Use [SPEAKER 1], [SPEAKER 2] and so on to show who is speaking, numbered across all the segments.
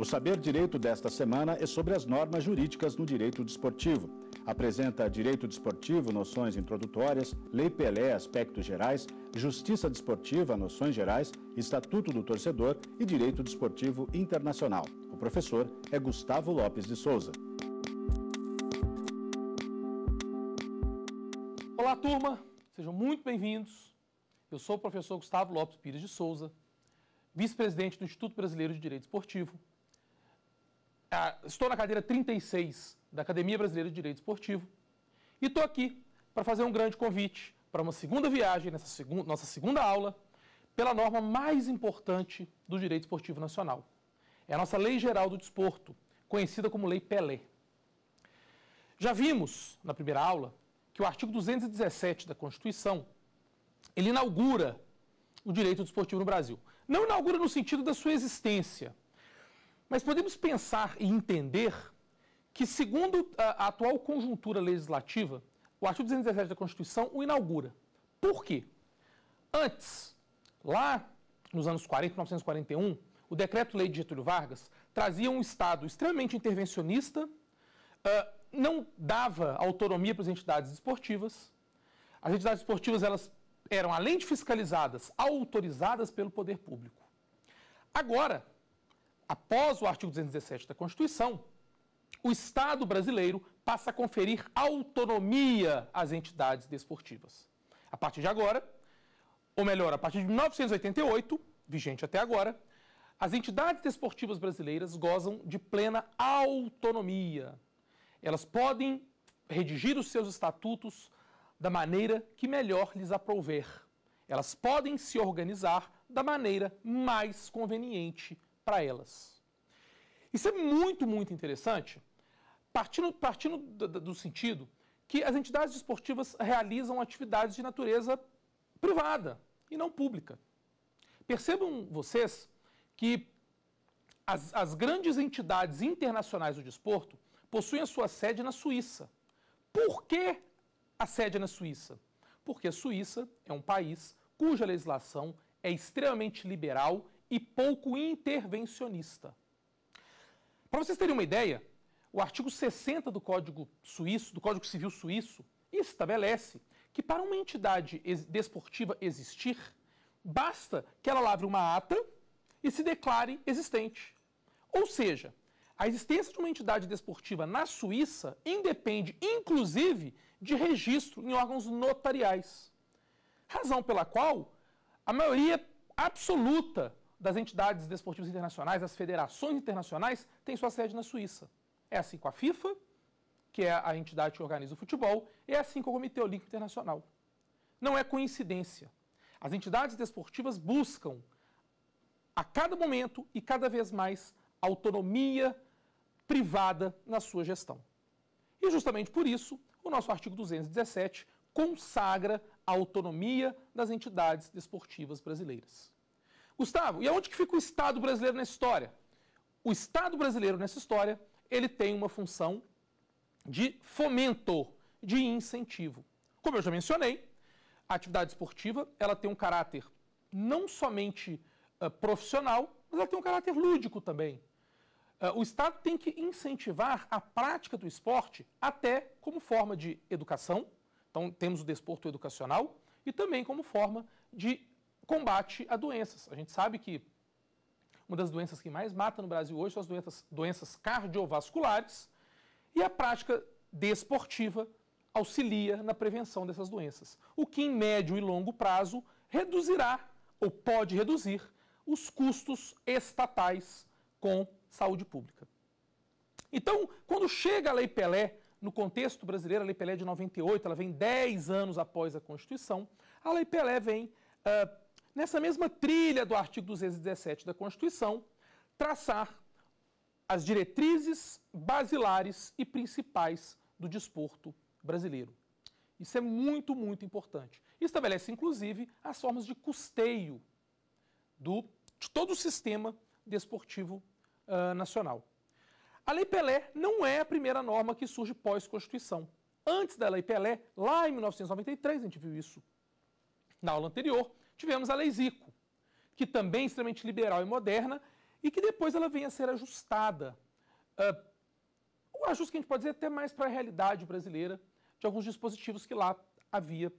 [SPEAKER 1] O Saber Direito desta semana é sobre as normas jurídicas no direito desportivo. Apresenta direito desportivo, noções introdutórias, lei Pelé, aspectos gerais, justiça desportiva, noções gerais, estatuto do torcedor e direito desportivo internacional. O professor é Gustavo Lopes de Souza. Olá, turma. Sejam muito bem-vindos. Eu sou o professor Gustavo Lopes Pires de Souza, vice-presidente do Instituto Brasileiro de Direito Esportivo é, estou na cadeira 36 da Academia Brasileira de Direito Esportivo e estou aqui para fazer um grande convite para uma segunda viagem, nessa nossa segunda aula, pela norma mais importante do direito esportivo nacional. É a nossa Lei Geral do Desporto, conhecida como Lei Pelé. Já vimos, na primeira aula, que o artigo 217 da Constituição, ele inaugura o direito desportivo no Brasil. Não inaugura no sentido da sua existência, mas podemos pensar e entender que, segundo a atual conjuntura legislativa, o artigo 217 da Constituição o inaugura. Por quê? Antes, lá nos anos 40, 1941, o decreto-lei de Getúlio Vargas trazia um Estado extremamente intervencionista, não dava autonomia para as entidades esportivas. As entidades esportivas elas eram, além de fiscalizadas, autorizadas pelo poder público. Agora, após o artigo 217 da Constituição, o Estado brasileiro passa a conferir autonomia às entidades desportivas. A partir de agora, ou melhor, a partir de 1988, vigente até agora, as entidades desportivas brasileiras gozam de plena autonomia. Elas podem redigir os seus estatutos da maneira que melhor lhes aprouver. Elas podem se organizar da maneira mais conveniente para elas. Isso é muito, muito interessante, partindo, partindo do, do sentido que as entidades esportivas realizam atividades de natureza privada e não pública. Percebam vocês que as, as, grandes entidades internacionais do desporto possuem a sua sede na Suíça. Por que a sede é na Suíça? Porque a Suíça é um país cuja legislação é extremamente liberal e pouco intervencionista. Para vocês terem uma ideia, o artigo 60 do Código Suíço, do Código Civil Suíço, estabelece que para uma entidade desportiva existir, basta que ela lave uma ata e se declare existente. Ou seja, a existência de uma entidade desportiva na Suíça independe, inclusive, de registro em órgãos notariais. Razão pela qual a maioria absoluta das entidades desportivas internacionais, as federações internacionais, têm sua sede na Suíça. É assim com a FIFA, que é a entidade que organiza o futebol, e é assim com o Comitê Olímpico Internacional. Não é coincidência. As entidades desportivas buscam, a cada momento e cada vez mais, autonomia privada na sua gestão. E justamente por isso, o nosso artigo 217 consagra a autonomia das entidades desportivas brasileiras. Gustavo, e aonde que fica o Estado brasileiro nessa história? O Estado brasileiro nessa história, ele tem uma função de fomento, de incentivo. Como eu já mencionei, a atividade esportiva, ela tem um caráter não somente uh, profissional, mas ela tem um caráter lúdico também. Uh, o Estado tem que incentivar a prática do esporte até como forma de educação, então temos o desporto educacional, e também como forma de combate a doenças. A gente sabe que uma das doenças que mais mata no Brasil hoje são as doenças, doenças cardiovasculares e a prática desportiva auxilia na prevenção dessas doenças, o que em médio e longo prazo reduzirá ou pode reduzir os custos estatais com saúde pública. Então, quando chega a Lei Pelé, no contexto brasileiro, a Lei Pelé é de 98, ela vem 10 anos após a Constituição, a Lei Pelé vem uh, nessa mesma trilha do artigo 217 da Constituição, traçar as diretrizes basilares e principais do desporto brasileiro. Isso é muito, muito importante. Estabelece, inclusive, as formas de custeio do, de todo o sistema desportivo uh, nacional. A Lei Pelé não é a primeira norma que surge pós-Constituição. Antes da Lei Pelé, lá em 1993, a gente viu isso na aula anterior, tivemos a Lei Zico, que também é extremamente liberal e moderna, e que depois ela vem a ser ajustada. Uh, o ajuste que a gente pode dizer é até mais para a realidade brasileira de alguns dispositivos que lá havia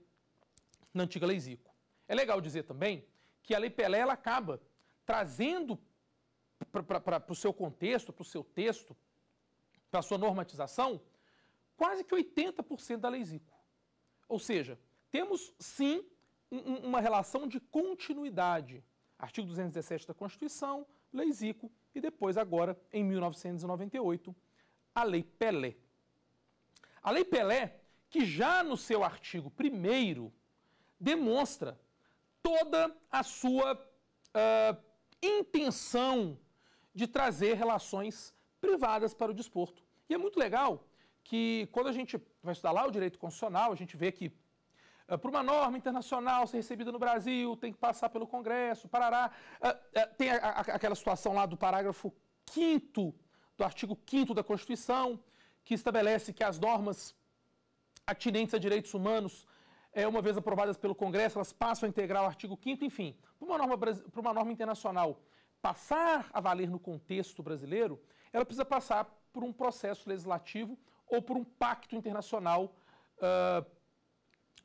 [SPEAKER 1] na antiga Lei Zico. É legal dizer também que a Lei Pelé ela acaba trazendo para o seu contexto, para o seu texto, para a sua normatização, quase que 80% da Lei Zico. Ou seja, temos sim um, uma relação de continuidade. Artigo 217 da Constituição, Lei Zico e depois, agora, em 1998, a Lei Pelé. A Lei Pelé, que já no seu artigo 1 demonstra toda a sua uh, intenção de trazer relações privadas para o desporto. E é muito legal que quando a gente vai estudar lá o direito constitucional, a gente vê que ah, para uma norma internacional ser recebida no Brasil, tem que passar pelo Congresso, parará. Ah, ah, tem aquela situação lá do parágrafo 5 do artigo 5 da Constituição, que estabelece que as normas atinentes a direitos humanos, é, uma vez aprovadas pelo Congresso, elas passam a integrar o artigo 5 enfim, para uma, norma, para uma norma internacional passar a valer no contexto brasileiro, ela precisa passar por um processo legislativo ou por um pacto internacional uh,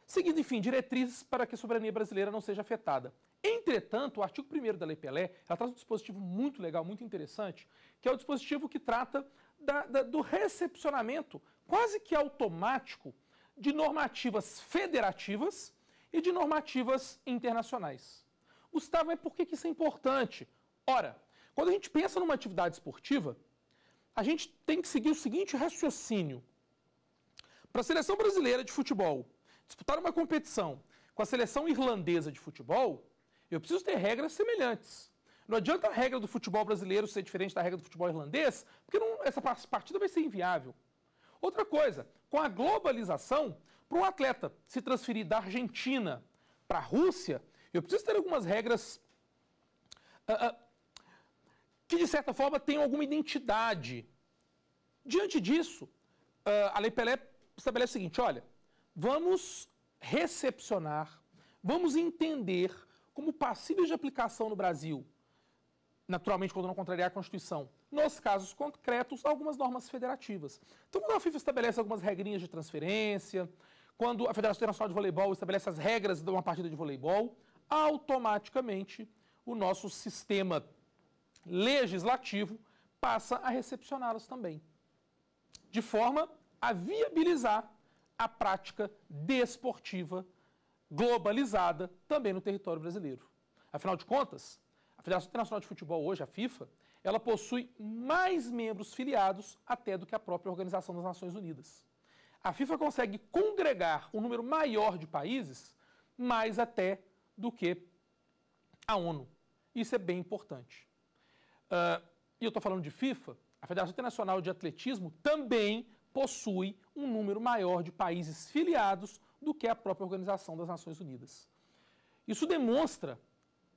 [SPEAKER 1] seguindo, enfim, diretrizes para que a soberania brasileira não seja afetada. Entretanto, o artigo 1 da Lei Pelé traz um dispositivo muito legal, muito interessante, que é o dispositivo que trata da, da, do recepcionamento quase que automático de normativas federativas e de normativas internacionais. Gustavo, é por que isso é importante? Ora, quando a gente pensa numa atividade esportiva, a gente tem que seguir o seguinte raciocínio. Para a seleção brasileira de futebol disputar uma competição com a seleção irlandesa de futebol, eu preciso ter regras semelhantes. Não adianta a regra do futebol brasileiro ser diferente da regra do futebol irlandês, porque não, essa partida vai ser inviável. Outra coisa, com a globalização, para um atleta se transferir da Argentina para a Rússia, eu preciso ter algumas regras uh, uh, que, de certa forma, tenham alguma identidade. Diante disso, uh, a Lei Pelé estabelece o seguinte: olha, vamos recepcionar, vamos entender como passíveis de aplicação no Brasil, naturalmente quando não contrariar a Constituição, nos casos concretos, algumas normas federativas. Então, quando a FIFA estabelece algumas regrinhas de transferência, quando a Federação Internacional de Voleibol estabelece as regras de uma partida de voleibol, automaticamente o nosso sistema legislativo passa a recepcioná-los também, de forma a viabilizar a prática desportiva globalizada também no território brasileiro. Afinal de contas, a Federação Internacional de Futebol hoje, a FIFA, ela possui mais membros filiados até do que a própria Organização das Nações Unidas. A FIFA consegue congregar um número maior de países, mais até do que a ONU. Isso é bem importante. Uh, e eu estou falando de FIFA, a Federação Internacional de Atletismo também possui um número maior de países filiados do que a própria Organização das Nações Unidas. Isso demonstra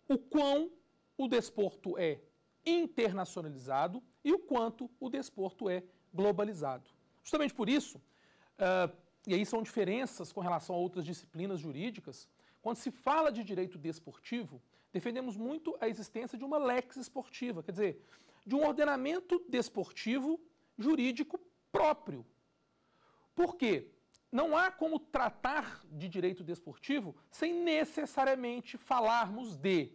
[SPEAKER 1] o quão o desporto é internacionalizado e o quanto o desporto é globalizado. Justamente por isso, uh, e aí são diferenças com relação a outras disciplinas jurídicas, quando se fala de direito desportivo, defendemos muito a existência de uma lex esportiva, quer dizer, de um ordenamento desportivo jurídico próprio. Por quê? Não há como tratar de direito desportivo sem necessariamente falarmos de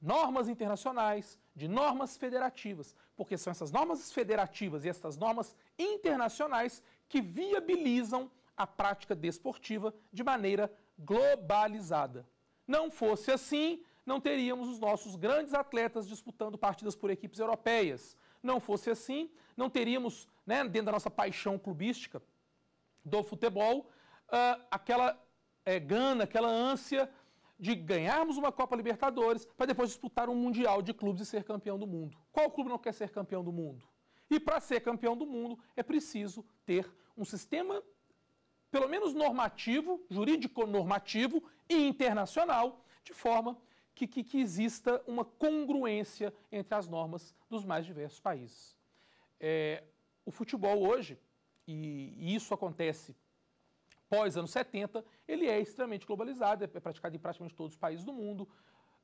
[SPEAKER 1] normas internacionais, de normas federativas, porque são essas normas federativas e essas normas internacionais que viabilizam a prática desportiva de maneira globalizada. Não fosse assim, não teríamos os nossos grandes atletas disputando partidas por equipes europeias, não fosse assim, não teríamos, né, dentro da nossa paixão clubística do futebol, uh, aquela é, gana, aquela ânsia de ganharmos uma Copa Libertadores para depois disputar um Mundial de clubes e ser campeão do mundo. Qual clube não quer ser campeão do mundo? E para ser campeão do mundo é preciso ter um sistema, pelo menos normativo, jurídico normativo e internacional, de forma que, que, que exista uma congruência entre as normas dos mais diversos países. É, o futebol hoje, e, e isso acontece pós anos 70, ele é extremamente globalizado, é, é praticado em praticamente todos os países do mundo.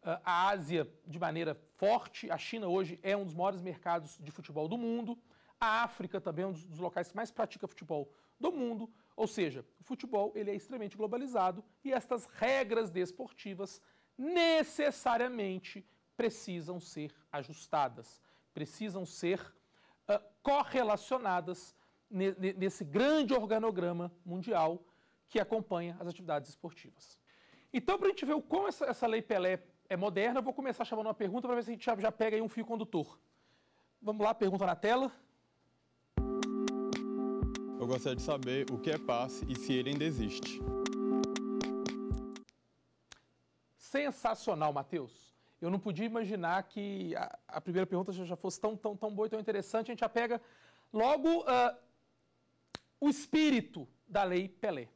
[SPEAKER 1] Ah, a Ásia, de maneira forte, a China hoje é um dos maiores mercados de futebol do mundo. A África também é um dos locais que mais pratica futebol do mundo. Ou seja, o futebol ele é extremamente globalizado e estas regras desportivas necessariamente precisam ser ajustadas, precisam ser uh, correlacionadas ne nesse grande organograma mundial que acompanha as atividades esportivas. Então, para a gente ver o como essa, essa, lei Pelé é moderna, eu vou começar chamando uma pergunta para ver se a gente já, já pega aí um fio condutor. Vamos lá, pergunta na tela. Eu gostaria de saber o que é passe e se ele ainda existe. Sensacional, Matheus. Eu não podia imaginar que a, a, primeira pergunta já fosse tão, tão, tão boa e tão interessante. A gente já pega logo uh, o espírito da lei Pelé.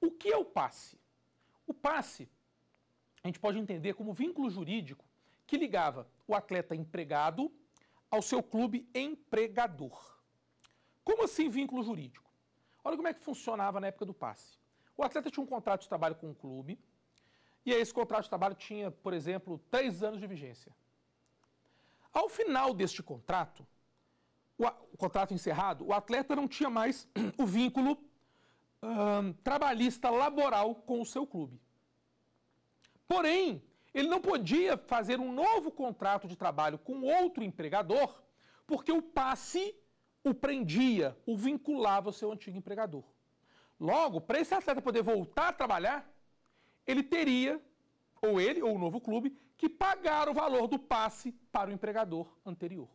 [SPEAKER 1] O que é o passe? O passe a gente pode entender como vínculo jurídico que ligava o atleta empregado ao seu clube empregador. Como assim vínculo jurídico? Olha como é que funcionava na época do passe. O atleta tinha um contrato de trabalho com o clube, e aí esse contrato de trabalho tinha, por exemplo, três anos de vigência. Ao final deste contrato, o, o contrato encerrado, o atleta não tinha mais o vínculo trabalhista laboral com o seu clube. Porém, ele não podia fazer um novo contrato de trabalho com outro empregador, porque o passe o prendia, o vinculava ao seu antigo empregador. Logo, para esse atleta poder voltar a trabalhar, ele teria, ou ele, ou o novo clube, que pagar o valor do passe para o empregador anterior.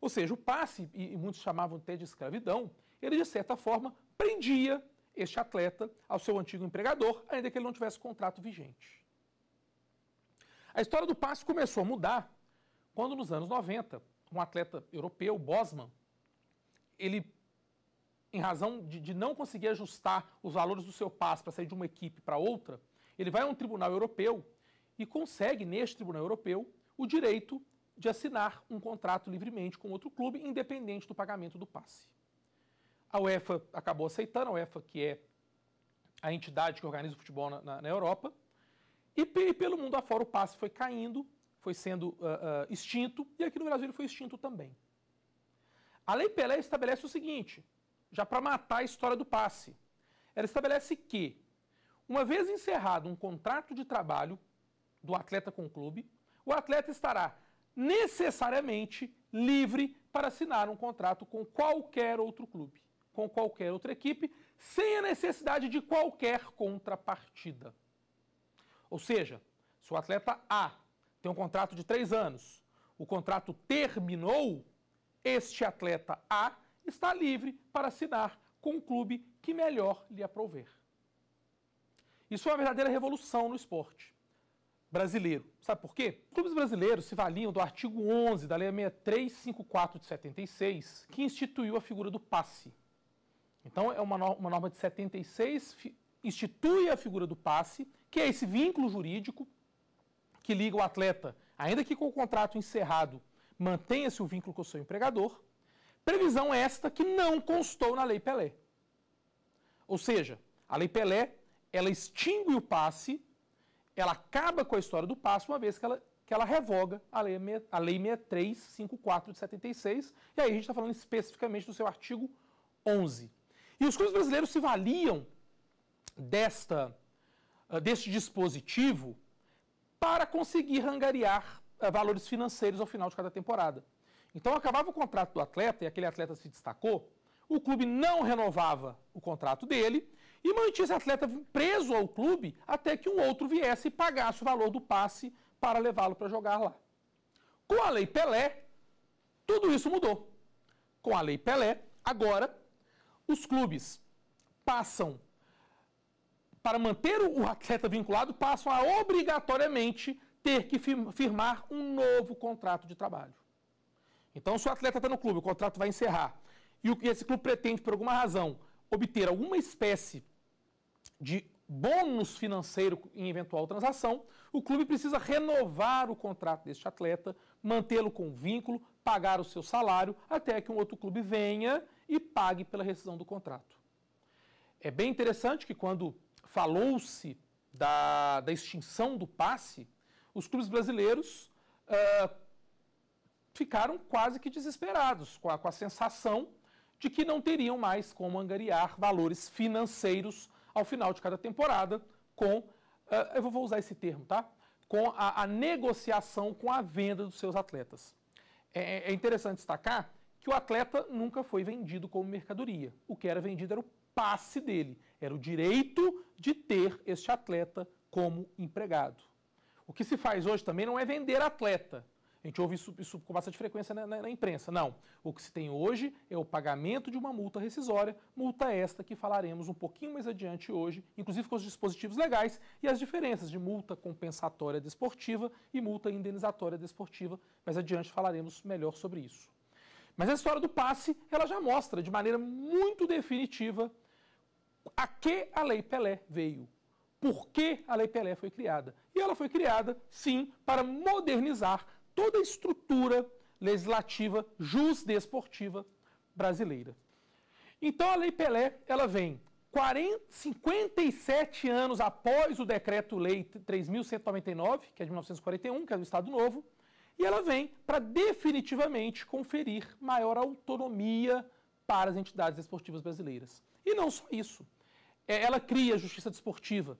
[SPEAKER 1] Ou seja, o passe, e muitos chamavam até de escravidão, ele de certa forma prendia este atleta ao seu antigo empregador, ainda que ele não tivesse contrato vigente. A história do passe começou a mudar quando, nos anos 90, um atleta europeu, Bosman, ele em razão de, de não conseguir ajustar os valores do seu passe para sair de uma equipe para outra, ele vai a um tribunal europeu e consegue, neste tribunal europeu, o direito de assinar um contrato livremente com outro clube, independente do pagamento do passe. A UEFA acabou aceitando, a UEFA, que é a entidade que organiza o futebol na, na, na Europa, e, e, pelo mundo afora o passe foi caindo, foi sendo uh, uh, extinto, e aqui no Brasil ele foi extinto também. A Lei Pelé estabelece o seguinte: já para matar a história do passe. Ela estabelece que, uma vez encerrado um contrato de trabalho do atleta com o clube, o atleta estará necessariamente livre para assinar um contrato com qualquer outro clube, com qualquer outra equipe, sem a necessidade de qualquer contrapartida. Ou seja, se o atleta A tem um contrato de três anos, o contrato terminou, este atleta A está livre para assinar com o clube que melhor lhe aprover. Isso é uma verdadeira revolução no esporte brasileiro. Sabe por quê? Clubes brasileiros se valiam do artigo 11 da Lei 6354 de 76, que instituiu a figura do passe. Então, é uma norma de 76 institui a figura do passe, que é esse vínculo jurídico que liga o atleta, ainda que com o contrato encerrado, mantenha-se o vínculo com o seu empregador, Previsão é esta que não constou na Lei Pelé. Ou seja, a Lei Pelé, ela extingue o passe, ela acaba com a história do passe, uma vez que ela, que ela revoga a Lei, a lei 6354 de 76, e aí a gente está falando especificamente do seu artigo 11. E os clubes brasileiros se valiam desta, ah, deste dispositivo para conseguir angariar ah, valores financeiros ao final de cada temporada. Então acabava o contrato do atleta e aquele atleta se destacou, o clube não renovava o contrato dele e mantinha esse atleta preso ao clube até que um outro viesse e pagasse o valor do passe para levá-lo para jogar lá. Com a Lei Pelé, tudo isso mudou. Com a Lei Pelé, agora os clubes passam para manter o atleta vinculado, passam a obrigatoriamente ter que firmar um novo contrato de trabalho. Então, se o atleta está no clube, o contrato vai encerrar, e, o, esse clube pretende, por alguma razão, obter alguma espécie de bônus financeiro em eventual transação, o clube precisa renovar o contrato deste atleta, mantê-lo com vínculo, pagar o seu salário, até que um outro clube venha e pague pela rescisão do contrato. É bem interessante que quando falou-se da, da, extinção do passe, os clubes brasileiros uh, ficaram quase que desesperados com a, com a sensação de que não teriam mais como angariar valores financeiros ao final de cada temporada com, uh, eu vou usar esse termo, tá? Com a, a negociação com a venda dos seus atletas. É, é, é, interessante destacar que o atleta nunca foi vendido como mercadoria. O que era vendido era o passe dele, era o direito de ter este atleta como empregado. O que se faz hoje também não é vender atleta, a gente ouve isso, isso com bastante frequência na, na, na, imprensa. Não. O que se tem hoje é o pagamento de uma multa rescisória, multa esta que falaremos um pouquinho mais adiante hoje, inclusive com os dispositivos legais e as diferenças de multa compensatória desportiva e multa indenizatória desportiva. Mais adiante falaremos melhor sobre isso. Mas a história do passe, ela já mostra de maneira muito definitiva a que a Lei Pelé veio por que a Lei Pelé foi criada. E ela foi criada, sim, para modernizar toda a estrutura legislativa judesportiva brasileira. Então a Lei Pelé, ela vem 40, 57 anos após o decreto-lei 3199, que é de 1941, que é do Estado Novo, e ela vem para definitivamente conferir maior autonomia para as entidades esportivas brasileiras. E não só isso. É, ela cria a justiça desportiva,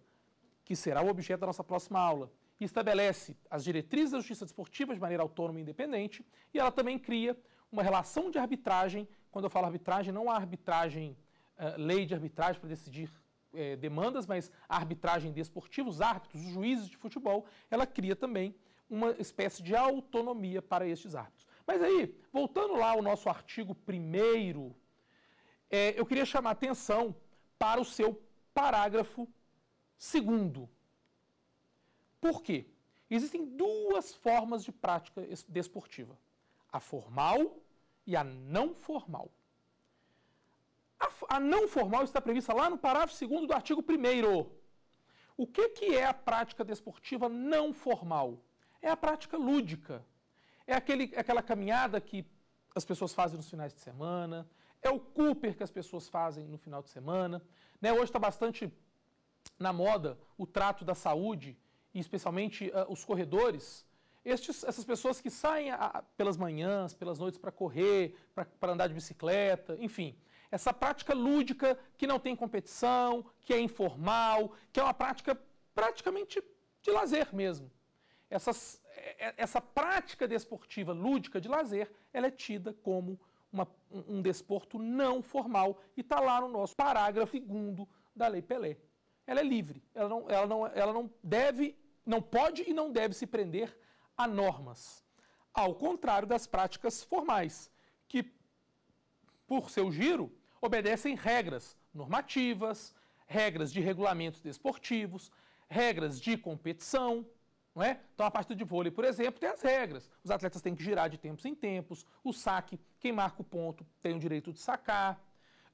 [SPEAKER 1] que será o objeto da nossa próxima aula e estabelece as diretrizes da justiça desportiva de maneira autônoma e independente, e ela também cria uma relação de arbitragem. Quando eu falo arbitragem, não há arbitragem, uh, lei de arbitragem para decidir eh, demandas, mas a arbitragem desportiva, os árbitros, os juízes de futebol, ela cria também uma espécie de autonomia para estes árbitros. Mas aí, voltando lá ao nosso artigo 1 eh, eu queria chamar atenção para o seu parágrafo segundo, por quê? Existem duas formas de prática desportiva: a formal e a não formal. A, a não formal está prevista lá no parágrafo 2 do artigo 1. O que, que é a prática desportiva não formal? É a prática lúdica. É aquele, é aquela caminhada que as pessoas fazem nos finais de semana, é o Cooper que as pessoas fazem no final de semana. Né? Hoje está bastante na moda o trato da saúde, e especialmente uh, os corredores, estes, essas pessoas que saem a, pelas manhãs, pelas noites para correr, para andar de bicicleta, enfim. Essa prática lúdica que não tem competição, que é informal, que é uma prática praticamente de lazer mesmo. Essas, é, é, essa prática desportiva lúdica de lazer, ela é tida como uma, um desporto não formal e está lá no nosso parágrafo segundo da Lei Pelé. Ela é livre, ela não, ela não, ela não deve não pode e não deve se prender a normas, ao contrário das práticas formais, que, por seu giro, obedecem regras normativas, regras de regulamentos desportivos, regras de competição. Não é? Então, a partida de vôlei, por exemplo, tem as regras. Os atletas têm que girar de tempos em tempos, o saque, quem marca o ponto tem o direito de sacar,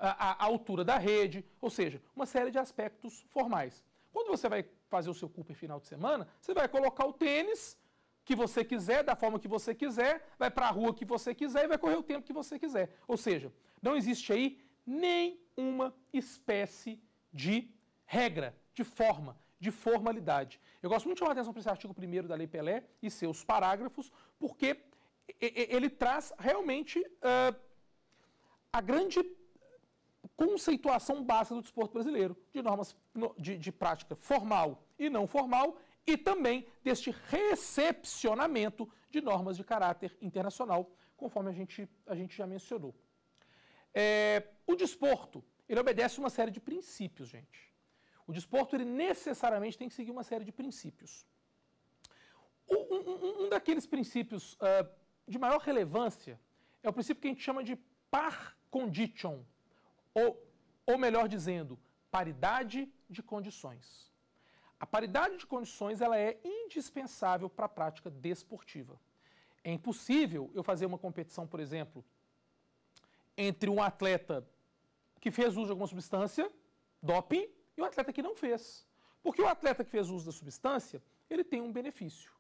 [SPEAKER 1] a, a altura da rede, ou seja, uma série de aspectos formais. Quando você vai fazer o seu Cooper final de semana, você vai colocar o tênis que você quiser, da forma que você quiser, vai para a rua que você quiser e vai correr o tempo que você quiser. Ou seja, não existe aí nenhuma espécie de regra, de forma, de formalidade. Eu gosto muito de chamar a atenção para esse artigo 1 da Lei Pelé e seus parágrafos, porque ele traz realmente uh, a grande conceituação básica do desporto brasileiro, de normas de, de prática formal e não formal, e também deste recepcionamento de normas de caráter internacional, conforme a gente, a gente já mencionou. É, o desporto, ele obedece uma série de princípios, gente. O desporto, ele necessariamente tem que seguir uma série de princípios. Um, um, um daqueles princípios uh, de maior relevância é o princípio que a gente chama de par condition, ou, ou melhor dizendo, paridade de condições. A paridade de condições ela é indispensável para a prática desportiva. É impossível eu fazer uma competição, por exemplo, entre um atleta que fez uso de alguma substância, doping, e um atleta que não fez. Porque o atleta que fez uso da substância, ele tem um benefício.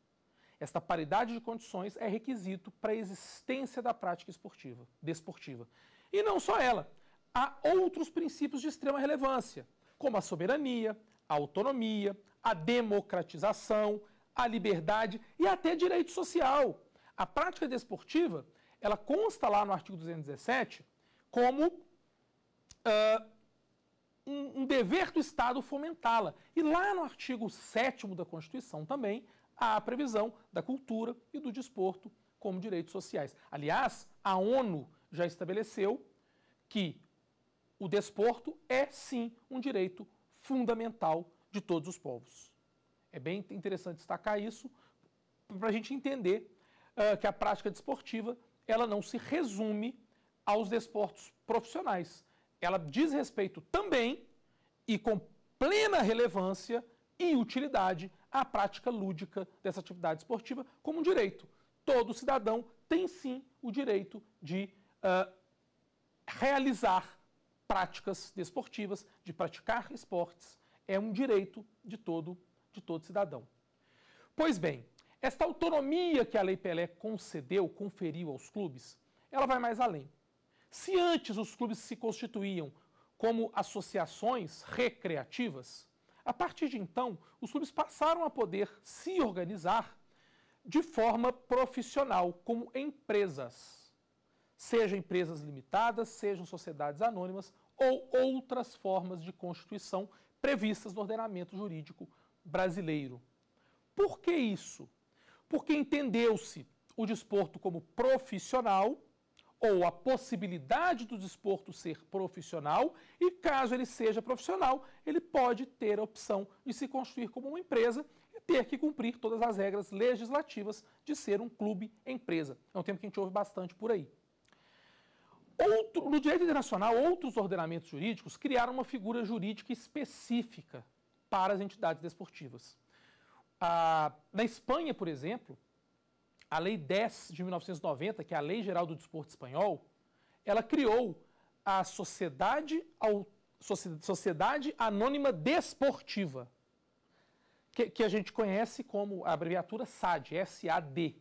[SPEAKER 1] Esta paridade de condições é requisito para a existência da prática esportiva, desportiva. E não só ela, a outros princípios de extrema relevância, como a soberania, a autonomia, a democratização, a liberdade e até direito social. A prática desportiva, ela consta lá no artigo 217 como uh, um, um dever do Estado fomentá-la. E lá no artigo 7 da Constituição também há a previsão da cultura e do desporto como direitos sociais. Aliás, a ONU já estabeleceu que o desporto é sim um direito fundamental de todos os povos. É bem interessante destacar isso para a gente entender uh, que a prática desportiva ela não se resume aos desportos profissionais. Ela diz respeito também e com plena relevância e utilidade à prática lúdica dessa atividade esportiva como um direito. Todo cidadão tem sim o direito de uh, realizar práticas desportivas, de praticar esportes, é um direito de todo, de todo cidadão. Pois bem, esta autonomia que a Lei Pelé concedeu, conferiu aos clubes, ela vai mais além. Se antes os clubes se constituíam como associações recreativas, a partir de então, os clubes passaram a poder se organizar de forma profissional, como empresas. Sejam empresas limitadas, sejam sociedades anônimas ou outras formas de constituição previstas no ordenamento jurídico brasileiro. Por que isso? Porque entendeu-se o desporto como profissional ou a possibilidade do desporto ser profissional, e caso ele seja profissional, ele pode ter a opção de se construir como uma empresa e ter que cumprir todas as regras legislativas de ser um clube empresa. É um tema que a gente ouve bastante por aí. Outro, no direito internacional, outros ordenamentos jurídicos criaram uma figura jurídica específica para as entidades desportivas. Ah, na Espanha, por exemplo, a Lei 10 de 1990, que é a Lei Geral do Desporto Espanhol, ela criou a Sociedade, Sociedade Anônima Desportiva, que, que a gente conhece como a abreviatura SAD, S-A-D.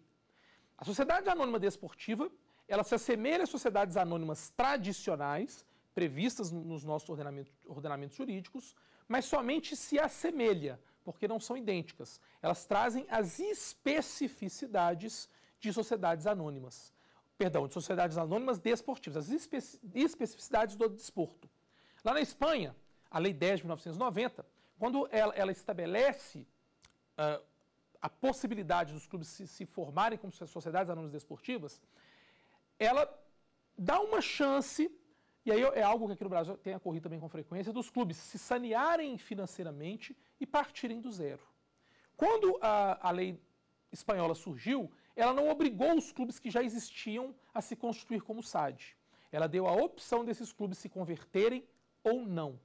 [SPEAKER 1] A Sociedade Anônima Desportiva ela se assemelha às sociedades anônimas tradicionais, previstas nos nossos ordenamento, ordenamentos jurídicos, mas somente se assemelha, porque não são idênticas. Elas trazem as especificidades de sociedades anônimas. Perdão, de sociedades anônimas desportivas, as espe especificidades do desporto. Lá na Espanha, a Lei 10 de 1990, quando ela, ela estabelece uh, a possibilidade dos clubes se, se formarem como sociedades anônimas desportivas, ela dá uma chance, e aí é algo que aqui no Brasil tem ocorrido também com frequência, dos clubes se sanearem financeiramente e partirem do zero. Quando a, a lei espanhola surgiu, ela não obrigou os clubes que já existiam a se constituir como SAD. Ela deu a opção desses clubes se converterem ou não.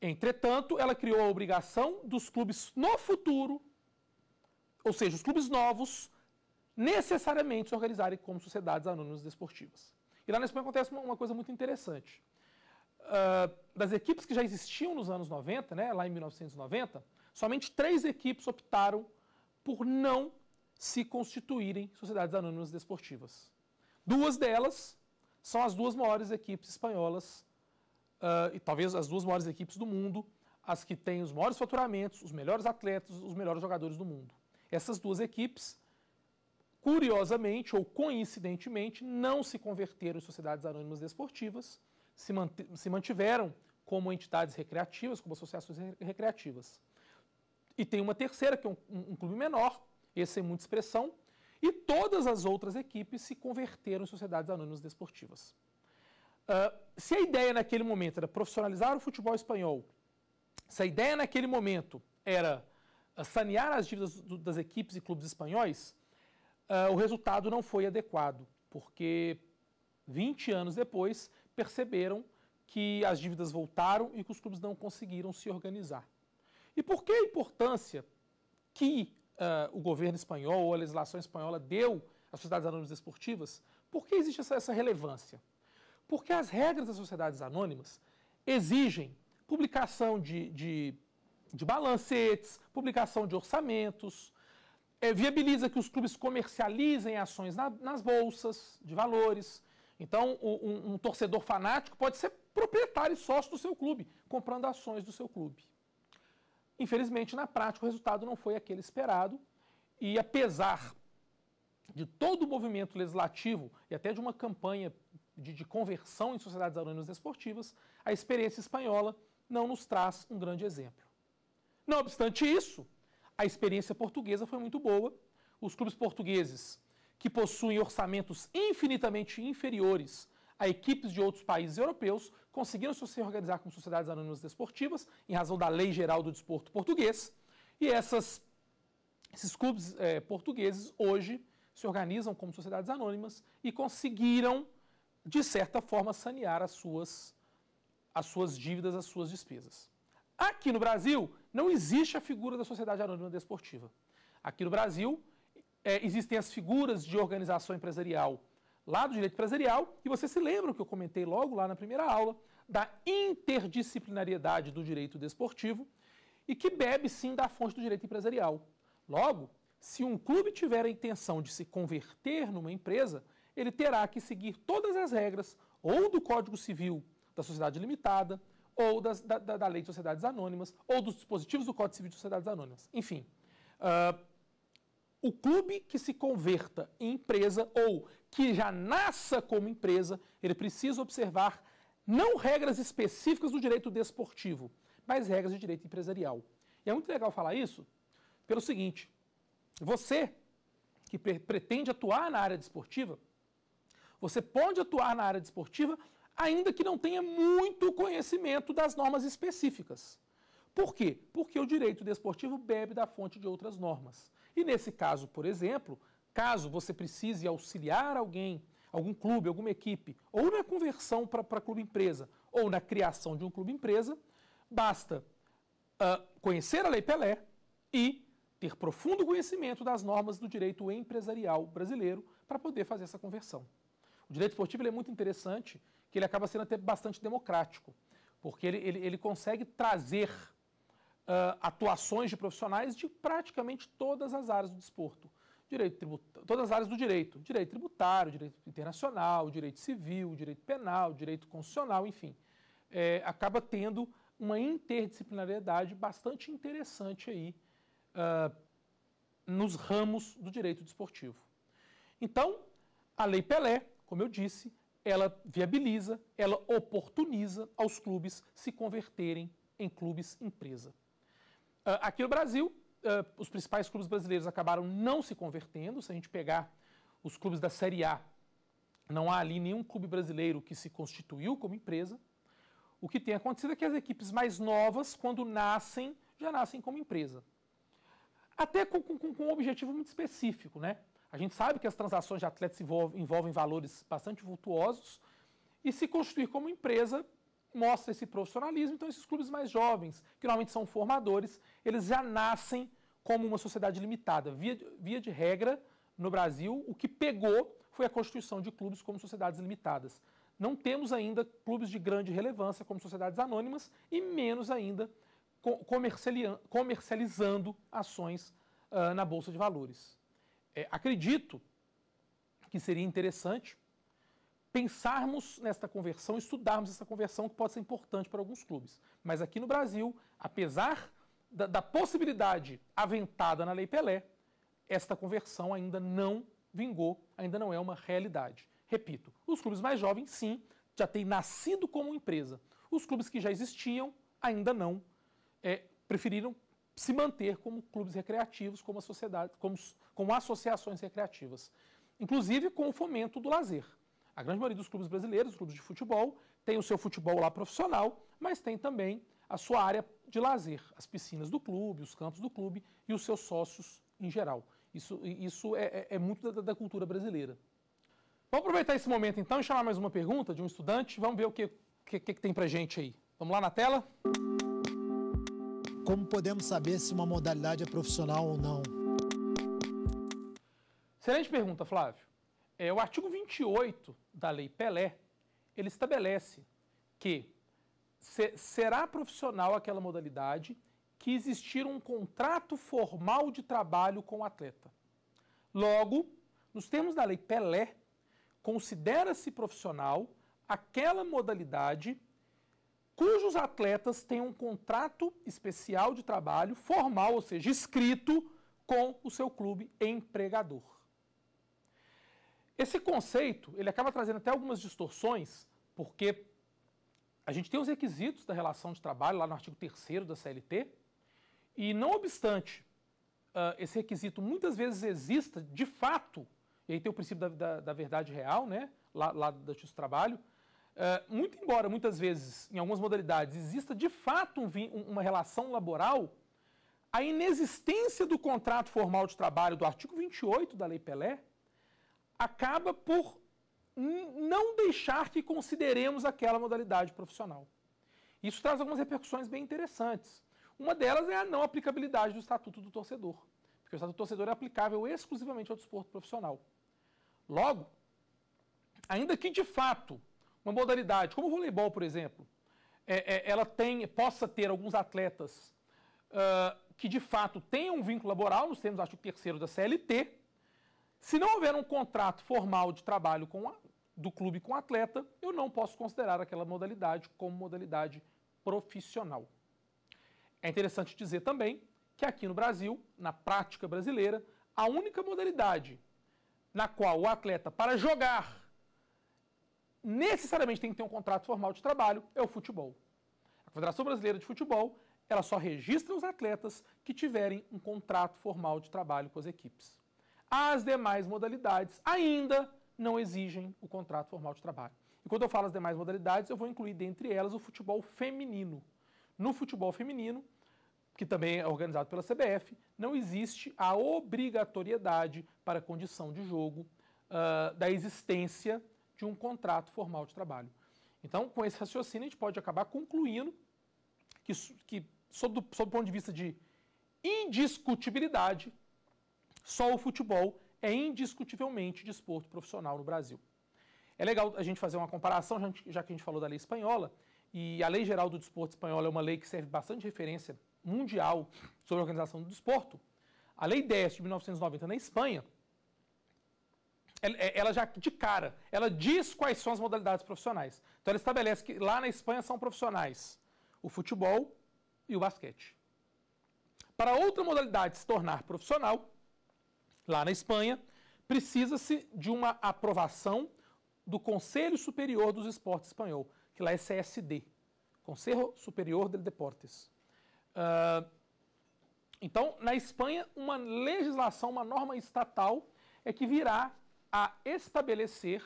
[SPEAKER 1] Entretanto, ela criou a obrigação dos clubes no futuro, ou seja, os clubes novos, necessariamente se organizarem como sociedades anônimas desportivas. E lá na Espanha acontece uma, coisa muito interessante. Uh, das equipes que já existiam nos anos 90, né, lá em 1990, somente três equipes optaram por não se constituírem sociedades anônimas desportivas. Duas delas são as duas maiores equipes espanholas, uh, e talvez as duas maiores equipes do mundo, as que têm os maiores faturamentos, os melhores atletas, os melhores jogadores do mundo. Essas duas equipes Curiosamente ou coincidentemente, não se converteram em sociedades anônimas desportivas, se, se mantiveram como entidades recreativas, como associações recreativas. E tem uma terceira, que é um, um, um clube menor, esse sem é muita expressão, e todas as outras equipes se converteram em sociedades anônimas desportivas. Uh, se a ideia naquele momento era profissionalizar o futebol espanhol, se a ideia naquele momento era ah, sanear as dívidas do, das equipes e clubes espanhóis, Uh, o resultado não foi adequado, porque 20 anos depois perceberam que as dívidas voltaram e que os clubes não conseguiram se organizar. E por que a importância que uh, o governo espanhol ou a legislação espanhola deu às sociedades anônimas esportivas? Por que existe essa, essa relevância? Porque as regras das sociedades anônimas exigem publicação de, de, de balancetes, publicação de orçamentos, é, viabiliza que os clubes comercializem ações na, nas bolsas de valores. Então, o, um, um, torcedor fanático pode ser proprietário e sócio do seu clube, comprando ações do seu clube. Infelizmente, na prática, o resultado não foi aquele esperado. E apesar de todo o movimento legislativo e até de uma campanha de, de conversão em sociedades anônimas desportivas, a experiência espanhola não nos traz um grande exemplo. Não obstante isso, a experiência portuguesa foi muito boa. Os clubes portugueses, que possuem orçamentos infinitamente inferiores a equipes de outros países europeus, conseguiram se organizar como sociedades anônimas desportivas, em razão da Lei Geral do Desporto Português. E essas, esses clubes é, portugueses hoje se organizam como sociedades anônimas e conseguiram, de certa forma, sanear as suas, as suas dívidas, as suas despesas. Aqui no Brasil, não existe a figura da Sociedade Anônima Desportiva. Aqui no Brasil, é, existem as figuras de organização empresarial lá do direito empresarial, e você se lembra que eu comentei logo lá na primeira aula, da interdisciplinariedade do direito desportivo e que bebe sim da fonte do direito empresarial. Logo, se um clube tiver a intenção de se converter numa empresa, ele terá que seguir todas as regras ou do Código Civil da Sociedade Limitada, ou das, da, da, Lei de Sociedades Anônimas, ou dos dispositivos do Código Civil de Sociedades Anônimas. Enfim, uh, o clube que se converta em empresa ou que já nasça como empresa, ele precisa observar não regras específicas do direito desportivo, mas regras de direito empresarial. E é muito legal falar isso pelo seguinte: você que pre pretende atuar na área desportiva, você pode atuar na área desportiva ainda que não tenha muito conhecimento das normas específicas. Por quê? Porque o direito desportivo bebe da fonte de outras normas. E nesse caso, por exemplo, caso você precise auxiliar alguém, algum clube, alguma equipe, ou na conversão para clube-empresa, ou na criação de um clube-empresa, basta uh, conhecer a Lei Pelé e ter profundo conhecimento das normas do direito empresarial brasileiro para poder fazer essa conversão. O direito esportivo é muito interessante que ele acaba sendo até bastante democrático, porque ele, ele, ele consegue trazer uh, atuações de profissionais de praticamente todas as áreas do desporto. Direito tributário, todas as áreas do direito, direito tributário, direito internacional, direito civil, direito penal, direito constitucional, enfim. É, acaba tendo uma interdisciplinariedade bastante interessante aí uh, nos ramos do direito desportivo. Então, a Lei Pelé, como eu disse, ela viabiliza, ela oportuniza aos clubes se converterem em clubes empresa. Ah, aqui no Brasil, ah, os principais clubes brasileiros acabaram não se convertendo. Se a gente pegar os clubes da Série A, não há ali nenhum clube brasileiro que se constituiu como empresa. O que tem acontecido é que as equipes mais novas, quando nascem, já nascem como empresa. Até com, com, com um objetivo muito específico, né? A gente sabe que as transações de atletas envolvem, envolvem valores bastante vultuosos e se constituir como empresa mostra esse profissionalismo. Então, esses clubes mais jovens, que normalmente são formadores, eles já nascem como uma sociedade limitada. Via, via de regra, no Brasil, o que pegou foi a constituição de clubes como sociedades limitadas. Não temos ainda clubes de grande relevância como sociedades anônimas e menos ainda comercializando ações uh, na Bolsa de Valores. É, acredito que seria interessante pensarmos nesta conversão, estudarmos essa conversão que pode ser importante para alguns clubes. Mas aqui no Brasil, apesar da, da possibilidade aventada na Lei Pelé, esta conversão ainda não vingou, ainda não é uma realidade. Repito, os clubes mais jovens, sim, já têm nascido como empresa. Os clubes que já existiam ainda não é, preferiram se manter como clubes recreativos, como, sociedade, como, como associações recreativas, inclusive com o fomento do lazer. A grande maioria dos clubes brasileiros, clubes de futebol, tem o seu futebol lá profissional, mas tem também a sua área de lazer, as piscinas do clube, os campos do clube e os seus sócios em geral. Isso, isso é, é, é muito da, da, cultura brasileira. Vamos aproveitar esse momento então e chamar mais uma pergunta de um estudante. Vamos ver o que, que, que tem pra gente aí. Vamos lá na tela? Música como podemos saber se uma modalidade é profissional ou não? Excelente pergunta, Flávio. É, o artigo 28 da Lei Pelé, ele estabelece que se, será profissional aquela modalidade que existir um contrato formal de trabalho com o atleta. Logo, nos termos da Lei Pelé, considera-se profissional aquela modalidade cujos atletas têm um contrato especial de trabalho formal, ou seja, escrito com o seu clube empregador. Esse conceito, ele acaba trazendo até algumas distorções, porque a gente tem os requisitos da relação de trabalho lá no artigo 3 da CLT, e não obstante uh, esse requisito muitas vezes exista de fato, e aí tem o princípio da, da, da verdade real, né, lá, lá do trabalho, eh, muito embora muitas vezes, em algumas modalidades, exista de fato um, uma relação laboral, a inexistência do contrato formal de trabalho do artigo 28 da Lei Pelé acaba por não deixar que consideremos aquela modalidade profissional. Isso traz algumas repercussões bem interessantes. Uma delas é a não aplicabilidade do Estatuto do Torcedor, porque o Estatuto do Torcedor é aplicável exclusivamente ao desporto profissional. Logo, ainda que de fato uma modalidade, como o voleibol, por exemplo, é, é, ela tem, possa ter alguns atletas uh, que de fato tenham um vínculo laboral, nos termos do artigo 3 da CLT, se não houver um contrato formal de trabalho com a, do clube com o atleta, eu não posso considerar aquela modalidade como modalidade profissional. É interessante dizer também que aqui no Brasil, na prática brasileira, a única modalidade na qual o atleta, para jogar necessariamente tem que ter um contrato formal de trabalho é o futebol. A Federação Brasileira de Futebol ela só registra os atletas que tiverem um contrato formal de trabalho com as equipes. As demais modalidades ainda não exigem o contrato formal de trabalho. E quando eu falo as demais modalidades, eu vou incluir dentre elas o futebol feminino. No futebol feminino, que também é organizado pela CBF, não existe a obrigatoriedade para condição de jogo uh, da existência de um contrato formal de trabalho. Então, com esse raciocínio, a gente pode acabar concluindo que, que sob, do, sob o ponto de vista de indiscutibilidade, só o futebol é indiscutivelmente desporto profissional no Brasil. É legal a gente fazer uma comparação, já que a gente falou da lei espanhola, e a Lei Geral do Desporto Espanhola é uma lei que serve bastante de referência mundial sobre a organização do desporto. A Lei 10 de 1990 na Espanha é, ela já de cara, ela diz quais são as modalidades profissionais. Então ela estabelece que lá na Espanha são profissionais o futebol e o basquete. Para outra modalidade se tornar profissional, lá na Espanha, precisa-se de uma aprovação do Conselho Superior dos Esportes Espanhol, que lá é CSD, Conselho Superior de Deportes. Uh, então, na Espanha, uma legislação, uma norma estatal é que virá a estabelecer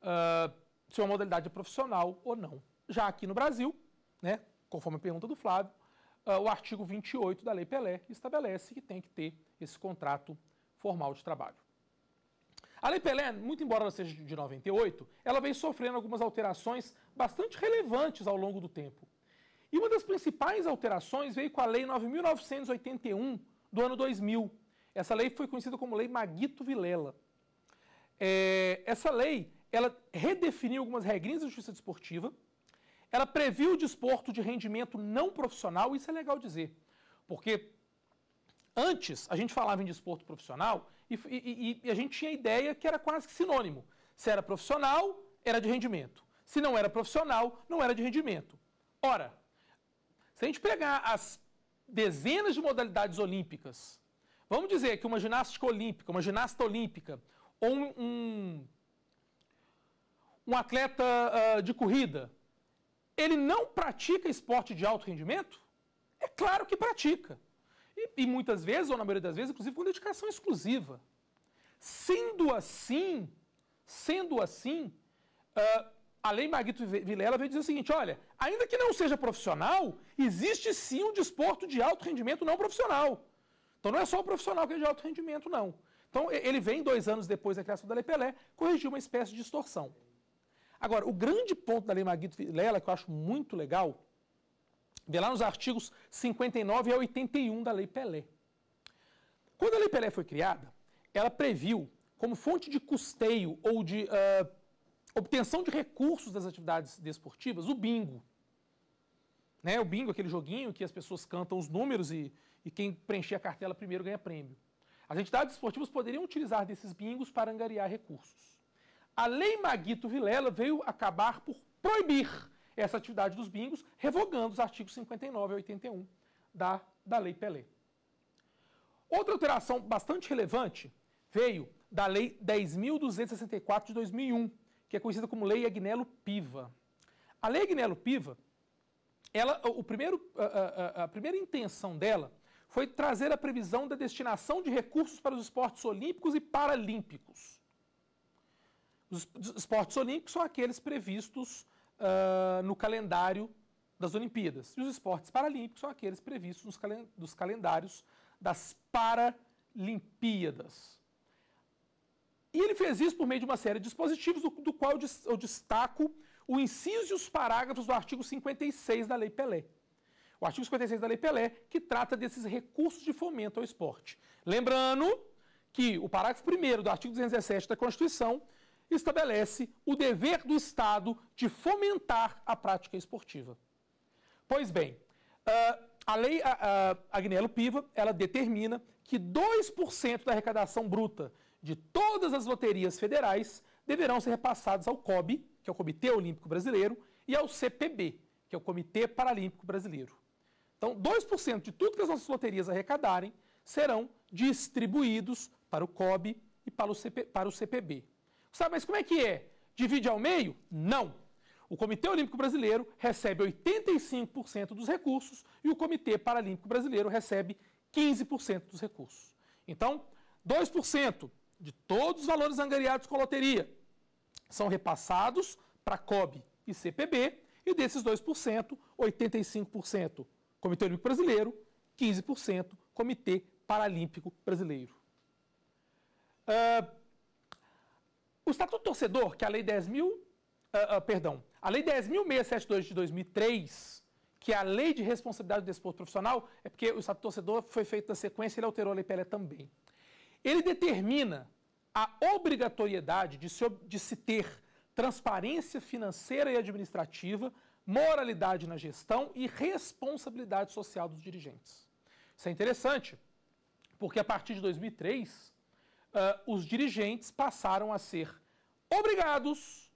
[SPEAKER 1] uh, se uma modalidade é profissional ou não. Já aqui no Brasil, né, conforme a pergunta do Flávio, uh, o artigo 28 da Lei Pelé estabelece que tem que ter esse contrato formal de trabalho. A Lei Pelé, muito embora ela seja de 98, ela vem sofrendo algumas alterações bastante relevantes ao longo do tempo. E uma das principais alterações veio com a Lei 9.981 do ano 2000. Essa lei foi conhecida como Lei Maguito Vilela é, essa lei ela redefiniu algumas regrinhas da justiça desportiva, ela previu o desporto de rendimento não profissional, isso é legal dizer, porque antes a gente falava em desporto profissional e, e, e a gente tinha a ideia que era quase que sinônimo. Se era profissional, era de rendimento. Se não era profissional, não era de rendimento. Ora, se a gente pegar as dezenas de modalidades olímpicas, vamos dizer que uma ginástica olímpica, uma ginasta olímpica, ou um, um, um atleta uh, de corrida, ele não pratica esporte de alto rendimento? É claro que pratica. E, e, muitas vezes, ou na maioria das vezes, inclusive com dedicação exclusiva. Sendo assim, sendo assim, uh, ah, a Lei Maguito Vilela veio dizer o seguinte, olha, ainda que não seja profissional, existe sim um desporto de alto rendimento não profissional. Então não é só o profissional que é de alto rendimento, não. Então, ele vem, dois anos depois da criação da Lei Pelé, corrigir uma espécie de distorção. Agora, o grande ponto da Lei Maguito Vilela, que eu acho muito legal, vê lá nos artigos 59 a 81 da Lei Pelé. Quando a Lei Pelé foi criada, ela previu como fonte de custeio ou de uh, obtenção de recursos das atividades desportivas o bingo. Né, o bingo, é aquele joguinho que as pessoas cantam os números e, e quem preencher a cartela primeiro ganha prêmio. As entidades esportivas poderiam utilizar desses bingos para angariar recursos. A Lei Maguito Vilela veio acabar por proibir essa atividade dos bingos, revogando os artigos 59 a 81 da, da Lei Pelé. Outra alteração bastante relevante veio da Lei 10.264 de 2001, que é conhecida como Lei Agnello Piva. A Lei Agnello Piva, ela, o primeiro, a, a, a primeira intenção dela foi trazer a previsão da destinação de recursos para os esportes olímpicos e paralímpicos. Os esportes olímpicos são aqueles previstos uh, no calendário das Olimpíadas. E os esportes paralímpicos são aqueles previstos nos calen dos calendários das Paralimpíadas. E ele fez isso por meio de uma série de dispositivos, do, do qual eu destaco o inciso e os parágrafos do artigo 56 da Lei Pelé o artigo 56 da Lei Pelé, que trata desses recursos de fomento ao esporte. Lembrando que o parágrafo 1 do artigo 217 da Constituição estabelece o dever do Estado de fomentar a prática esportiva. Pois bem, ah, a lei Agnello Piva, ela determina que 2% da arrecadação bruta de todas as loterias federais deverão ser repassados ao COB, que é o Comitê Olímpico Brasileiro, e ao CPB, que é o Comitê Paralímpico Brasileiro. Então, 2% de tudo que as nossas loterias arrecadarem serão distribuídos para o COB e para o, CP, para o CPB. Sabe, mas como é que é? Divide ao meio? Não. O Comitê Olímpico Brasileiro recebe 85% dos recursos e o Comitê Paralímpico Brasileiro recebe 15% dos recursos. Então, 2% de todos os valores angariados com a loteria são repassados para COB e CPB, e desses 2%, 85% Comitê Olímpico Brasileiro, 15% Comitê Paralímpico Brasileiro. Uh, o Estatuto do Torcedor, que é a Lei 10.000, mil, uh, uh, perdão, a Lei 10.672 de 2003, que é a Lei de Responsabilidade do Desporto Profissional, é porque o Estatuto do Torcedor foi feito na sequência, ele alterou a Lei Pelé também. Ele determina a obrigatoriedade de se, de se ter transparência financeira e administrativa moralidade na gestão e responsabilidade social dos dirigentes. Isso é interessante, porque a partir de 2003, uh, os dirigentes passaram a ser obrigados,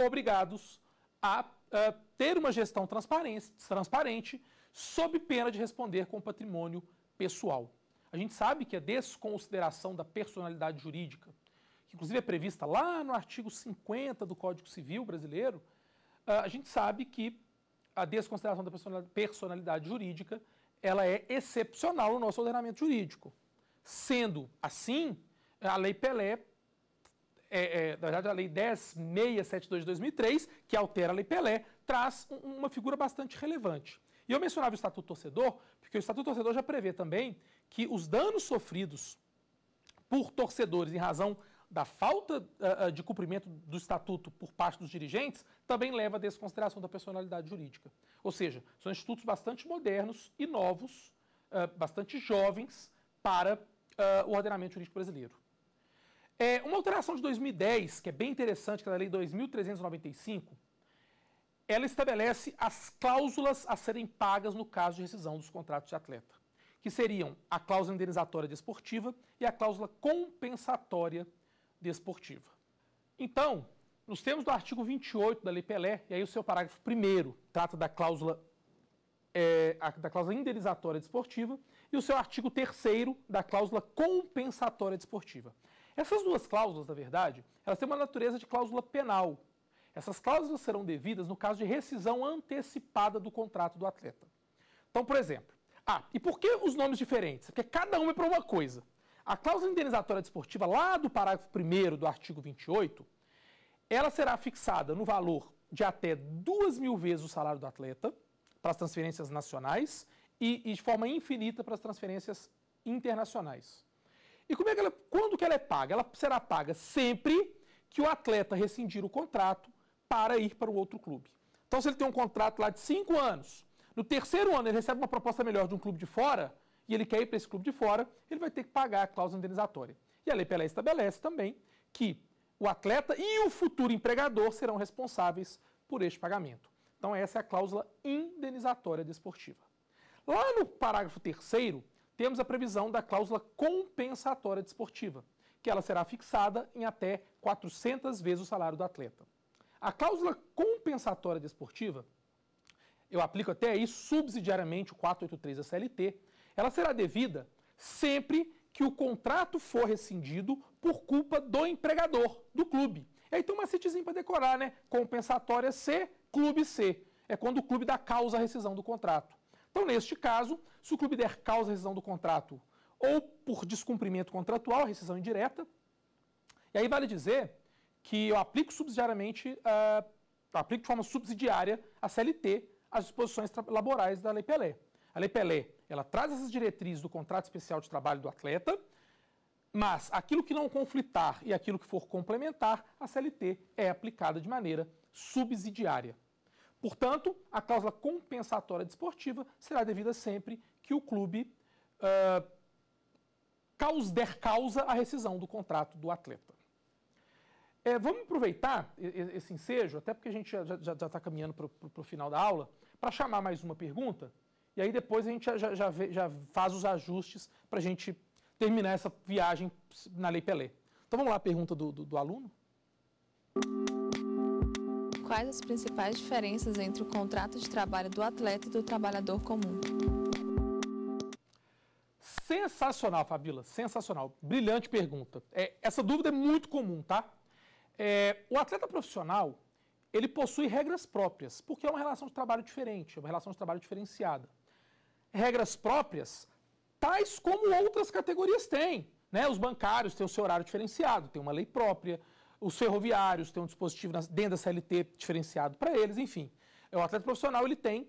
[SPEAKER 1] obrigados a uh, ter uma gestão transparente, transparente, sob pena de responder com patrimônio pessoal. A gente sabe que a é desconsideração da personalidade jurídica, que inclusive é prevista lá no artigo 50 do Código Civil brasileiro, ah, a gente sabe que a desconsideração da personalidade jurídica ela é excepcional no nosso ordenamento jurídico. Sendo assim, a Lei Pelé, é, é, na verdade a Lei 10672 de 2003, que altera a Lei Pelé, traz uma figura bastante relevante. E eu mencionava o Estatuto Torcedor, porque o Estatuto Torcedor já prevê também que os danos sofridos por torcedores em razão da falta uh, de cumprimento do estatuto por parte dos dirigentes também leva à desconsideração da personalidade jurídica. Ou seja, são institutos bastante modernos e novos, uh, bastante jovens para uh, o ordenamento jurídico brasileiro. É, uma alteração de 2010, que é bem interessante, que é a Lei 2395, ela estabelece as cláusulas a serem pagas no caso de rescisão dos contratos de atleta, que seriam a cláusula indenizatória desportiva e a cláusula compensatória desportiva. Então, nos termos do artigo 28 da Lei Pelé, e aí o seu parágrafo primeiro trata da cláusula é, da cláusula indenizatória desportiva e o seu artigo 3 da cláusula compensatória desportiva. Essas duas cláusulas, na verdade, elas têm uma natureza de cláusula penal. Essas cláusulas serão devidas no caso de rescisão antecipada do contrato do atleta. Então, por exemplo, ah, e por que os nomes diferentes? Porque cada uma é para uma coisa. A cláusula indenizatória desportiva, lá do parágrafo 1 do artigo 28, ela será fixada no valor de até duas mil vezes o salário do atleta para as transferências nacionais e, e de forma infinita para as transferências internacionais. E como é que ela, quando que ela é paga? Ela será paga sempre que o atleta rescindir o contrato para ir para o outro clube. Então, se ele tem um contrato lá de cinco anos, no terceiro ano ele recebe uma proposta melhor de um clube de fora, e ele quer ir para esse clube de fora, ele vai ter que pagar a cláusula indenizatória. E a Lei Pelé estabelece também que o atleta e o futuro empregador serão responsáveis por este pagamento. Então, essa é a cláusula indenizatória desportiva. Lá no parágrafo 3, temos a previsão da cláusula compensatória desportiva, que ela será fixada em até 400 vezes o salário do atleta. A cláusula compensatória desportiva, eu aplico até aí subsidiariamente o 483 da CLT, ela será devida sempre que o contrato for rescindido por culpa do empregador, do clube. E aí tem uma citizinha para decorar, né? Compensatória C, clube C. É quando o clube dá causa à rescisão do contrato. Então, neste caso, se o clube der causa à rescisão do contrato ou por descumprimento contratual, rescisão é indireta, e aí vale dizer que eu aplico subsidiariamente, uh, aplico de forma subsidiária a CLT, as disposições laborais da Lei Pelé. A Lei Pelé ela traz essas diretrizes do contrato especial de trabalho do atleta, mas aquilo que não conflitar e aquilo que for complementar, a CLT é aplicada de maneira subsidiária. Portanto, a cláusula compensatória desportiva será devida sempre que o clube uh, caus der causa à rescisão do contrato do atleta. É, vamos aproveitar esse ensejo, até porque a gente já está caminhando para o final da aula, para chamar mais uma pergunta. E aí depois a gente já, já, vê, já faz os ajustes para a gente terminar essa viagem na Lei Pelé. Então vamos lá, a pergunta do, do, do aluno. Quais as principais diferenças entre o contrato de trabalho do atleta e do trabalhador comum? Sensacional, Fabíola, sensacional. Brilhante pergunta. É, essa dúvida é muito comum, tá? É, o atleta profissional, ele possui regras próprias, porque é uma relação de trabalho diferente, é uma relação de trabalho diferenciada regras próprias, tais como outras categorias têm. Né? Os bancários têm o seu horário diferenciado, tem uma lei própria, os ferroviários têm um dispositivo dentro da CLT diferenciado para eles, enfim. É, o atleta profissional ele tem,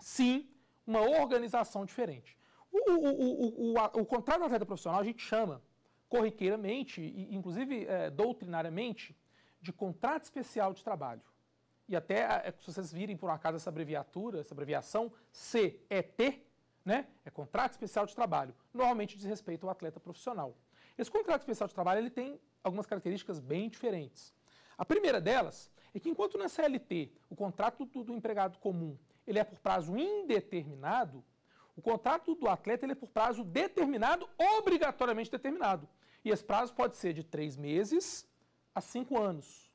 [SPEAKER 1] sim, uma organização diferente. O, o, o, o, o contrato do atleta profissional a gente chama corriqueiramente, e inclusive é, doutrinariamente, de contrato especial de trabalho e até é, se vocês virem por acaso essa abreviatura, essa abreviação CET, né? É contrato especial de trabalho. Normalmente diz respeito ao atleta profissional. Esse contrato especial de trabalho ele tem algumas características bem diferentes. A primeira delas é que enquanto na CLT o contrato do, do empregado comum ele é por prazo indeterminado, o contrato do atleta ele é por prazo determinado, obrigatoriamente determinado. E esse prazo pode ser de três meses a cinco anos.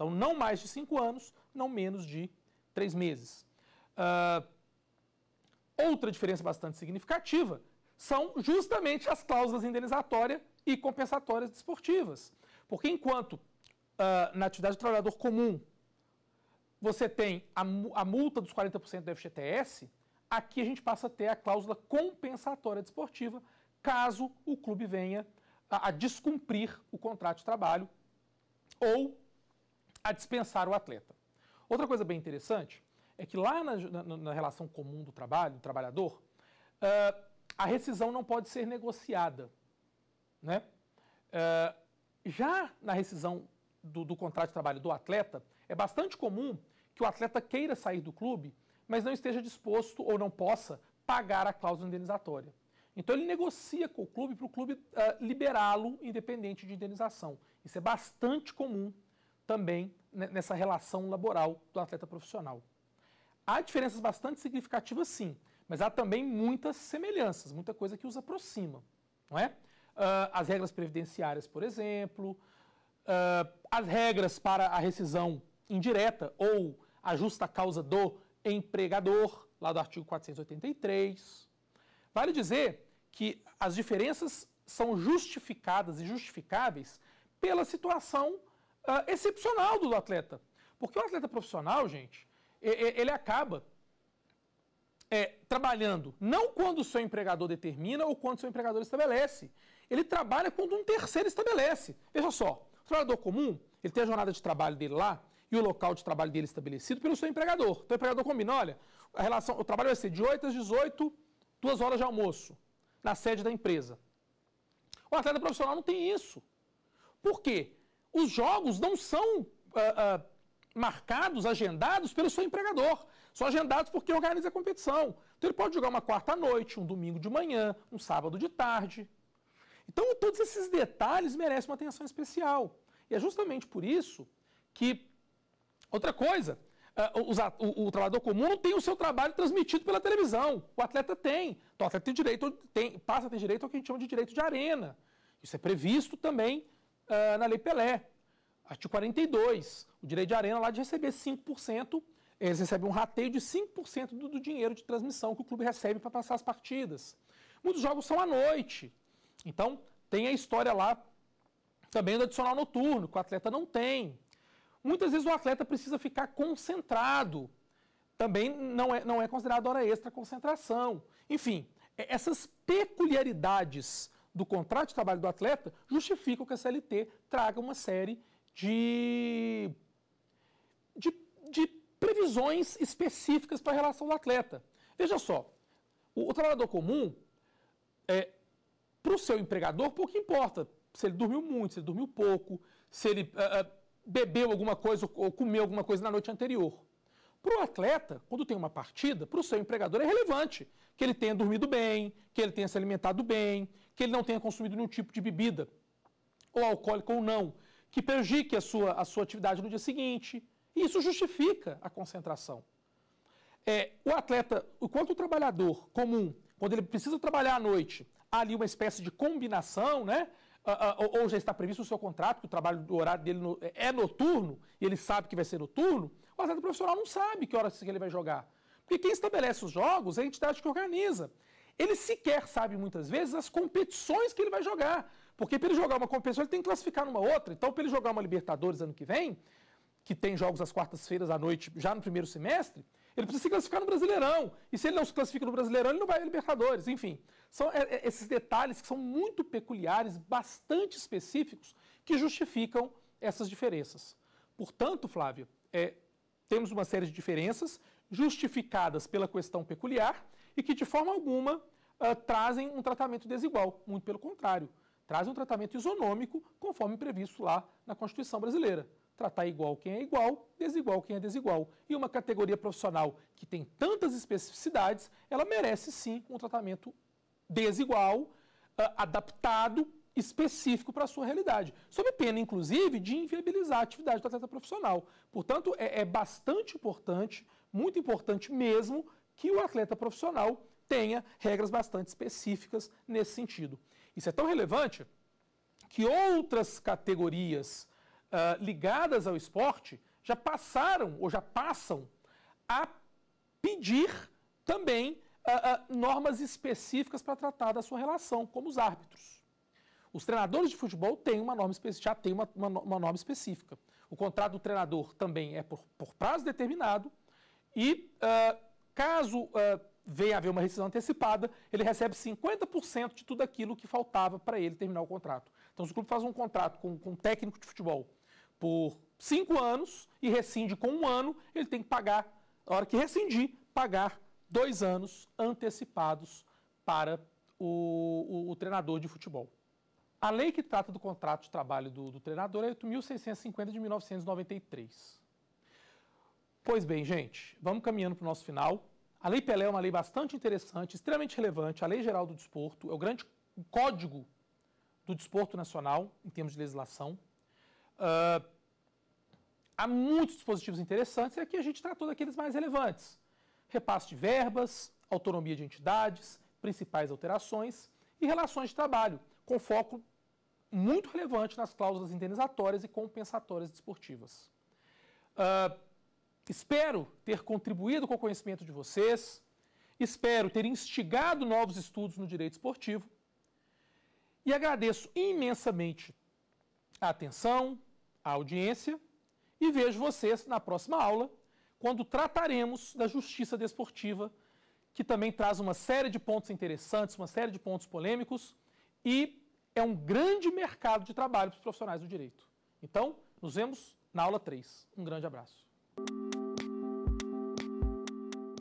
[SPEAKER 1] Então, não mais de cinco anos, não menos de três meses. Uh, outra diferença bastante significativa são justamente as cláusulas indenizatória e compensatórias desportivas. Porque enquanto uh, na atividade do trabalhador comum você tem a, a multa dos 40% do FGTS, aqui a gente passa a ter a cláusula compensatória desportiva, caso o clube venha a, a descumprir o contrato de trabalho ou a dispensar o atleta. Outra coisa bem interessante é que lá na, na, na relação comum do trabalho, do trabalhador, uh, a rescisão não pode ser negociada. Né? Uh, já na rescisão do, do contrato de trabalho do atleta, é bastante comum que o atleta queira sair do clube, mas não esteja disposto ou não possa pagar a cláusula indenizatória. Então ele negocia com o clube para o clube uh, liberá-lo independente de indenização. Isso é bastante comum também nessa relação laboral do atleta profissional. Há diferenças bastante significativas, sim, mas há também muitas semelhanças, muita coisa que os aproxima, não é? Uh, as regras previdenciárias, por exemplo, uh, as regras para a rescisão indireta ou a justa causa do empregador, lá do artigo 483. Vale dizer que as diferenças são justificadas e justificáveis pela situação uh, excepcional do atleta. Porque o atleta profissional, gente, ele acaba é, trabalhando não quando o seu empregador determina ou quando o seu empregador estabelece. Ele trabalha quando um terceiro estabelece. Veja só, o trabalhador comum, ele tem a jornada de trabalho dele lá e o local de trabalho dele estabelecido pelo seu empregador. Então o empregador combina, olha, a relação, o trabalho vai ser de 8 às 18, duas horas de almoço, na sede da empresa. O atleta profissional não tem isso. Por quê? os jogos não são ah, ah, marcados, agendados pelo seu empregador. São agendados por quem organiza a competição. Então ele pode jogar uma quarta noite, um domingo de manhã, um sábado de tarde. Então todos esses detalhes merecem uma atenção especial. E é justamente por isso que, outra coisa, ah, o, o, o, trabalhador comum não tem o seu trabalho transmitido pela televisão. O atleta tem. Então, o atleta tem direito, tem, passa a ter direito ao que a gente chama de direito de arena. Isso é previsto também uh, na Lei Pelé, artigo 42, o direito de arena lá de receber 5%, eles recebem um rateio de 5% do, do dinheiro de transmissão que o clube recebe para passar as partidas. Muitos jogos são à noite, então tem a história lá também do adicional noturno, que o atleta não tem. Muitas vezes o atleta precisa ficar concentrado. Também não é, não é considerado hora extra concentração. Enfim, essas peculiaridades do contrato de trabalho do atleta justificam que a CLT traga uma série de, de, de previsões específicas para a relação do atleta. Veja só, o, o trabalhador comum, é, para o seu empregador, pouco importa se ele dormiu muito, se ele dormiu pouco, se ele uh, uh, bebeu alguma coisa ou comeu alguma coisa na noite anterior. Para o atleta, quando tem uma partida, para o seu empregador é relevante que ele tenha dormido bem, que ele tenha se alimentado bem, que ele não tenha consumido nenhum tipo de bebida, ou alcoólica ou não, que prejudique a sua, a sua atividade no dia seguinte. E isso justifica a concentração. É, o atleta, enquanto o trabalhador comum, quando ele precisa trabalhar à noite, há ali uma espécie de combinação, né? Ah, ah, ou já está previsto o seu contrato que o trabalho do horário dele é, é noturno e ele sabe que vai ser noturno, o atleta profissional não sabe que horas que ele vai jogar. Porque quem estabelece os jogos é a entidade que organiza ele sequer sabe muitas vezes as competições que ele vai jogar. Porque para ele jogar uma competição, ele tem que classificar numa outra. Então, para ele jogar uma Libertadores ano que vem, que tem jogos às quartas-feiras à noite, já no primeiro semestre, ele precisa se classificar no Brasileirão. E se ele não se classifica no Brasileirão, ele não vai à Libertadores. Enfim, são é, é, esses detalhes que são muito peculiares, bastante específicos, que justificam essas diferenças. Portanto, Flávio, é, temos uma série de diferenças justificadas pela questão peculiar e que de forma alguma uh, trazem um tratamento desigual, muito pelo contrário, trazem um tratamento isonômico conforme previsto lá na Constituição brasileira. Tratar igual quem é igual, desigual quem é desigual. E uma categoria profissional que tem tantas especificidades, ela merece sim um tratamento desigual, uh, adaptado, específico para a sua realidade, sob pena, inclusive, de inviabilizar a atividade do atleta profissional. Portanto, é, é bastante importante, muito importante mesmo, que o atleta profissional tenha regras bastante específicas nesse sentido. Isso é tão relevante que outras categorias uh, ligadas ao esporte já passaram ou já passam a pedir também uh, uh, normas específicas para tratar da sua relação, como os árbitros. Os treinadores de futebol têm uma norma já têm uma, uma, uma norma específica. O contrato do treinador também é por, por prazo determinado e uh, Caso uh, venha a haver uma rescisão antecipada, ele recebe 50% de tudo aquilo que faltava para ele terminar o contrato. Então, se o clube faz um contrato com, com um técnico de futebol por cinco anos e rescinde com um ano, ele tem que pagar, na hora que rescindir, pagar dois anos antecipados para o, o, o treinador de futebol. A lei que trata do contrato de trabalho do, do treinador é 8.650 de 1993. Pois bem, gente, vamos caminhando para o nosso final. A Lei Pelé é uma lei bastante interessante, extremamente relevante. A Lei Geral do Desporto é o grande código do desporto nacional, em termos de legislação. Uh, há muitos dispositivos interessantes e aqui a gente tratou daqueles mais relevantes: repasse de verbas, autonomia de entidades, principais alterações e relações de trabalho, com foco muito relevante nas cláusulas indenizatórias e compensatórias desportivas. Uh, Espero ter contribuído com o conhecimento de vocês, espero ter instigado novos estudos no direito esportivo e agradeço imensamente a atenção, a audiência e vejo vocês na próxima aula, quando trataremos da justiça desportiva, que também traz uma série de pontos interessantes, uma série de pontos polêmicos e é um grande mercado de trabalho para os profissionais do direito. Então, nos vemos na aula 3. Um grande abraço.